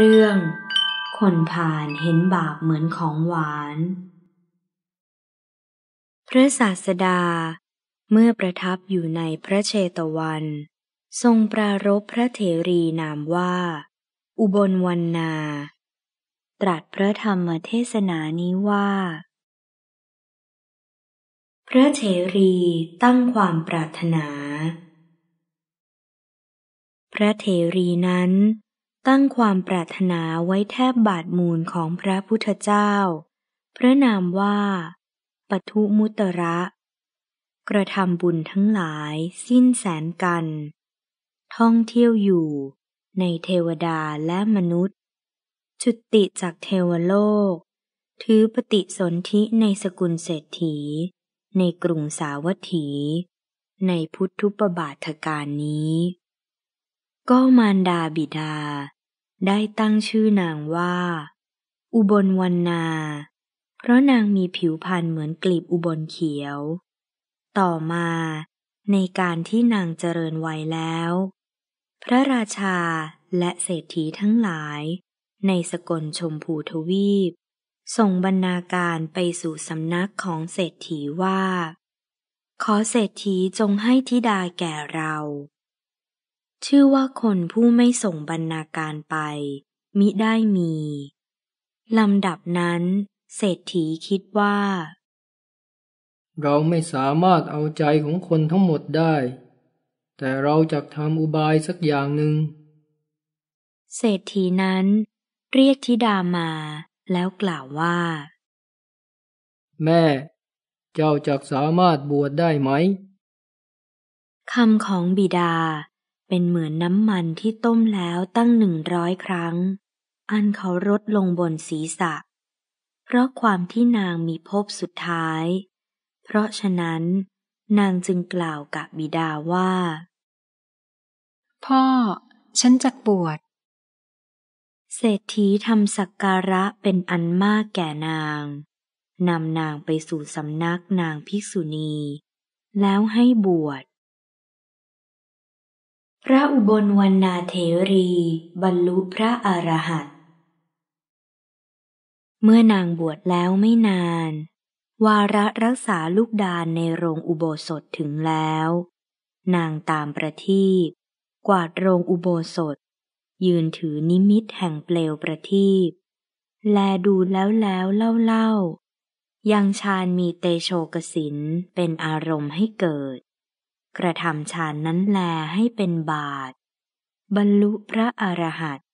เรื่องคนผ่านเห็นบาปเหมือนของหวาน พระศาสดาเมื่อประทับอยู่ในพระเชตวัน ทรงปรารบพระเถรีนามว่า อุบลวันนา ตรัสพระธรรมเทศนานี้ว่า พระเถรีตั้งความปรารถนา พระเถรีนั้นตั้งความปรารถนาไว้แทบบาทมูลของพระพุทธเจ้า พระนามว่าปทุมุตระ กระทำบุญทั้งหลายสิ้นแสนกัน ท่องเที่ยวอยู่ในเทวดาและมนุษย์ จุติจากเทวโลก ถือปฏิสนธิในสกุลเศรษฐี ในกรุงสาวัตถี ในพุทธุปบาทการนี้ ก็มารดาบิดาได้ตั้งชื่อนางว่า อุบลวันนา เพราะนางมีผิวพรรณเหมือนกลีบอุบลเขียว ต่อมาในการที่นางเจริญวัยแล้ว พระราชาและเศรษฐีทั้งหลายในสกลชมพูทวีป ส่งบรรณาการไปสู่สำนักของเศรษฐีว่า ขอเศรษฐีจงให้ธิดาแก่เราชื่อว่าคนผู้ไม่ส่งบรรณาการไป มิได้มี ลำดับนั้น เศรษฐีคิดว่า เราไม่สามารถเอาใจของคนทั้งหมดได้ แต่เราจะทำอุบายสักอย่างหนึ่งเศรษฐีนั้น เรียกธิดามาแล้วกล่าวว่า แม่เจ้าจักสามารถบวชได้ไหมคำของบิดาเป็นเหมือนน้ำมันที่ต้มแล้วตั้งหนึ่งร้อยครั้ง อันเขารดลงบนศีรษะ เพราะความที่นางมีภพสุดท้าย เพราะฉะนั้นนางจึงกล่าวกับบิดาว่า พ่อ ฉันจักบวช เศรษฐีทำสักการะเป็นอันมากแก่นางนำนางไปสู่สำนักนางภิกษุณี แล้วให้บวชพระอุบลวรรณาเถรี บรรลุพระอรหันต์เมื่อนางบวชแล้วไม่นาน วาระรักษาลูกดานในโรงอุโบสถถึงแล้ว นางตามประทีปกวาดโรงอุโบสถ ยืนถือนิมิตแห่งเปลวประทีปแลดูแล้วแล้วเล่าเล่ายังชาญมีเตโชกสินเป็นอารมณ์ให้เกิดกระทำฌานนั้นแลให้เป็นบาท บรรลุพระอรหันต์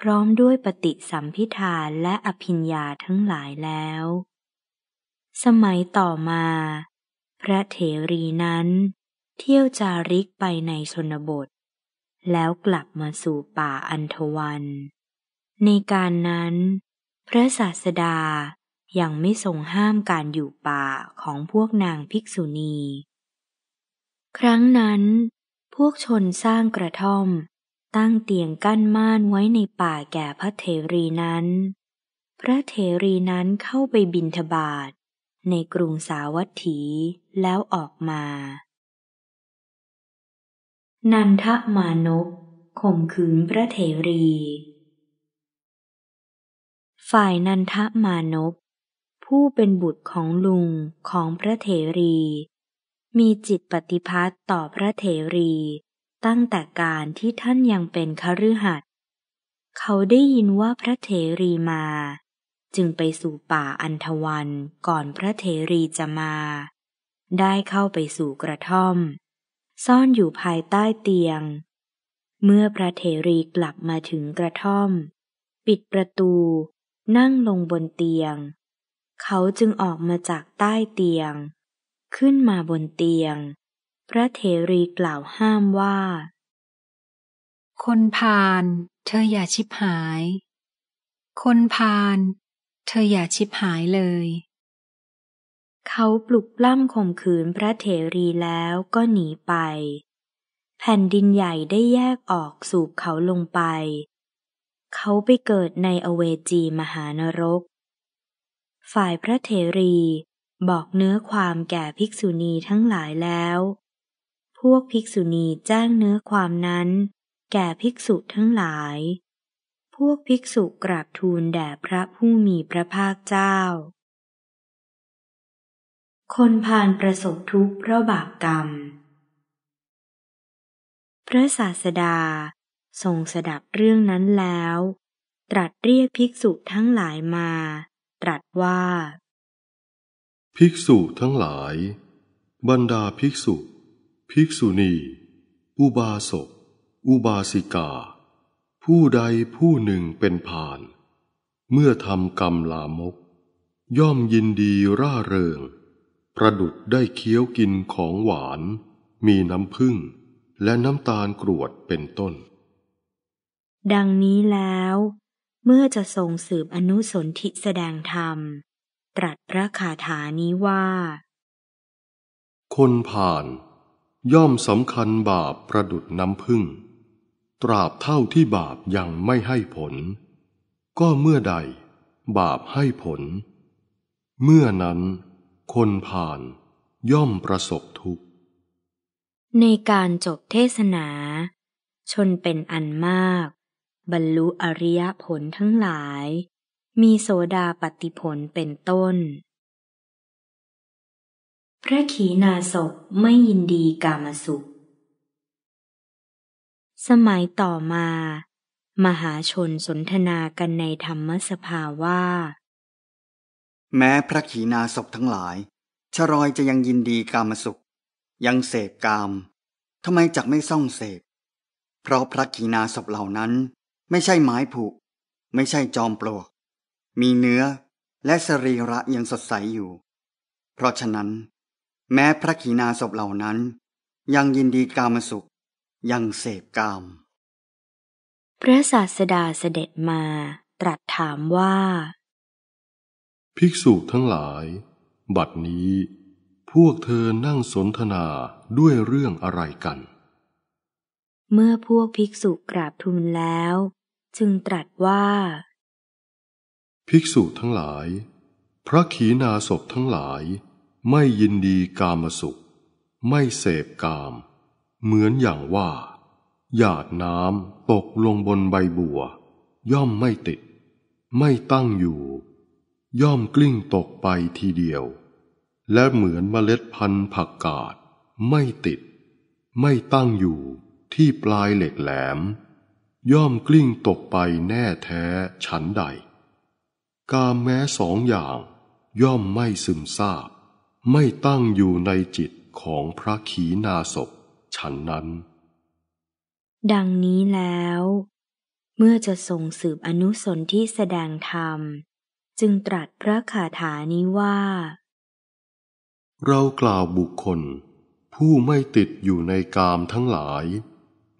พร้อมด้วยปฏิสัมพิธาและอภิญญาทั้งหลายแล้ว สมัยต่อมา พระเถรีนั้น เที่ยวจาริกไปในชนบท แล้วกลับมาสู่ป่าอันทวัน ในการนั้น พระศาสดา ยังไม่ทรงห้ามการอยู่ป่าของพวกนางภิกษุณีครั้งนั้น พวกชนสร้างกระท่อมตั้งเตียงกั้นม่านไว้ในป่าแก่พระเถรีนั้น พระเถรีนั้นเข้าไปบินทบาทในกรุงสาวัตถีแล้วออกมา นันทมานพข่มขืนพระเถรี ฝ่ายนันทมานพ ผู้เป็นบุตรของลุงของพระเถรีมีจิตปฏิพัตต่อพระเถรี ตั้งแต่การที่ท่านยังเป็นคฤหัสถ์เขาได้ยินว่าพระเถรีมา จึงไปสู่ป่าอันทวันก่อนพระเถรีจะมา ได้เข้าไปสู่กระท่อม ซ่อนอยู่ภายใต้เตียง เมื่อพระเถรีกลับมาถึงกระท่อม ปิดประตูนั่งลงบนเตียง เขาจึงออกมาจากใต้เตียงขึ้นมาบนเตียง พระเทรีกล่าวห้ามว่า คนพาลเธออย่าชิบหาย คนพาลเธออย่าชิบหายเลย เขาปลุกปล้ำข่มขืนพระเถรีแล้วก็หนีไป แผ่นดินใหญ่ได้แยกออกสูบเขาลงไป เขาไปเกิดในอเวจีมหานรก ฝ่ายพระเถรีบอกเนื้อความแก่ภิกษุณีทั้งหลายแล้ว พวกภิกษุณีแจ้งเนื้อความนั้น แก่ภิกษุทั้งหลาย พวกภิกษุกราบทูลแด่พระผู้มีพระภาคเจ้า คนผ่านประสบทุกข์เพราะบาปกรรม พระศาสดาทรงสดับเรื่องนั้นแล้ว ตรัสเรียกภิกษุทั้งหลายมา ตรัสว่าภิกษุทั้งหลาย บรรดาภิกษุ ภิกษุณีอุบาสก อุบาสิกา ผู้ใดผู้หนึ่งเป็นผ่าน เมื่อทำกรรมลามก ย่อมยินดีร่าเริง ประดุดได้เคี้ยวกินของหวาน มีน้ำผึ้งและน้ำตาลกรวดเป็นต้น ดังนี้แล้ว เมื่อจะทรงสืบอนุสนธิแสดงธรรมตรัสพระคาถานี้ว่า คนผ่านย่อมสำคัญบาปประดุดน้ำพึ่ง ตราบเท่าที่บาปยังไม่ให้ผล ก็เมื่อใดบาปให้ผล เมื่อนั้น คนผ่านย่อมประสบทุกข์ ในการจบเทศนา ชนเป็นอันมาก บรรลุอริยผลทั้งหลายมีโสดาปฏิผลเป็นต้น พระขีณาสพไม่ยินดีกามสุข สมัยต่อมา มหาชนสนทนากันในธรรมสภาว่า แม้พระขีณาสพทั้งหลายชรอยจะยังยินดีกามสุข ยังเสพกามทำไมจักไม่ซ่องเสพเพราะพระขีณาสพเหล่านั้นไม่ใช่ไม้ผุไม่ใช่จอมปลวกมีเนื้อและสรีระยังสดใสอยู่ เพราะฉะนั้น แม้พระขีณาสพเหล่านั้น ยังยินดีกามสุขยังเสพกาม พระศาสดาเสด็จมาตรัสถามว่า ภิกษุทั้งหลาย บัดนี้พวกเธอนั่งสนทนาด้วยเรื่องอะไรกัน เมื่อพวกภิกษุกราบทูลแล้ว จึงตรัสว่าภิกษุทั้งหลาย พระขีณาสพทั้งหลายไม่ยินดีกามสุข ไม่เสพกาม เหมือนอย่างว่า หยาดน้ำตกลงบนใบบัว ย่อมไม่ติด ไม่ตั้งอยู่ ย่อมกลิ้งตกไปทีเดียว และเหมือนเมล็ดพันธุ์ผักกาดไม่ติด ไม่ตั้งอยู่ที่ปลายเหล็กแหลม ย่อมกลิ้งตกไปแน่แท้ฉันใดกามแม้สองอย่างย่อมไม่ซึมซาบ ไม่ตั้งอยู่ในจิตของพระขีณาศพฉันนั้น ดังนี้แล้ว เมื่อจะส่งสืบอนุสนที่แสดงธรรมจึงตรัสพระคาถานี้ว่า เรากล่าวบุคคล ผู้ไม่ติดอยู่ในกามทั้งหลาย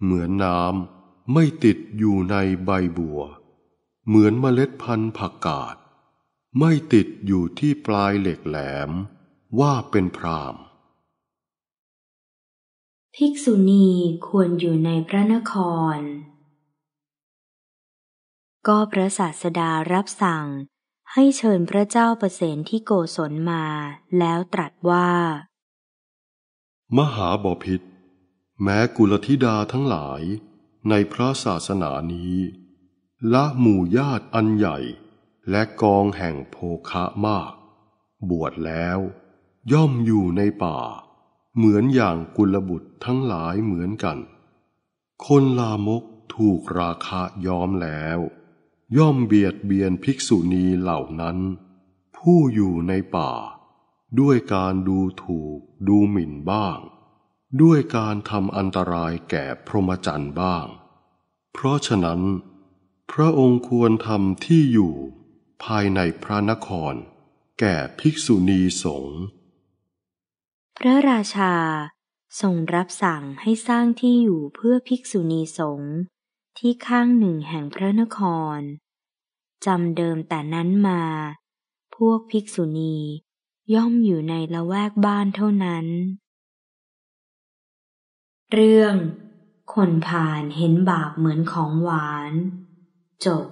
เหมือนน้ำไม่ติดอยู่ในใบบัว เหมือนเมล็ดพันธุ์ผักกาดไม่ติดอยู่ที่ปลายเหล็กแหลมว่าเป็นพราม ภิกษุณีควรอยู่ในพระนคร ก็พระศาสดารับสั่งให้เชิญพระเจ้าประเสนที่โกศลมาแล้วตรัสว่า มหาบพิษแม้กุลธิดาทั้งหลายในพระศาสนานี้ ละหมู่ญาติอันใหญ่และกองแห่งโภคะมาก บวชแล้ว ย่อมอยู่ในป่า เหมือนอย่างกุลบุตรทั้งหลายเหมือนกัน คนลามกถูกราคาย้อมแล้ว ย่อมเบียดเบียนภิกษุณีเหล่านั้น ผู้อยู่ในป่า ด้วยการดูถูกดูหมิ่นบ้าง ด้วยการทำอันตรายแก่พรหมจรรย์บ้าง เพราะฉะนั้น พระองค์ควรทำที่อยู่ภายในพระนครแก่ภิกษุณีสงฆ์พระราชาทรงรับสั่งให้สร้างที่อยู่เพื่อภิกษุณีสงฆ์ที่ข้างหนึ่งแห่งพระนคร จำเดิมแต่นั้นมา พวกภิกษุณีย่อมอยู่ในละแวกบ้านเท่านั้น เรื่องคนผ่านเห็นบาปเหมือนของหวาน จบ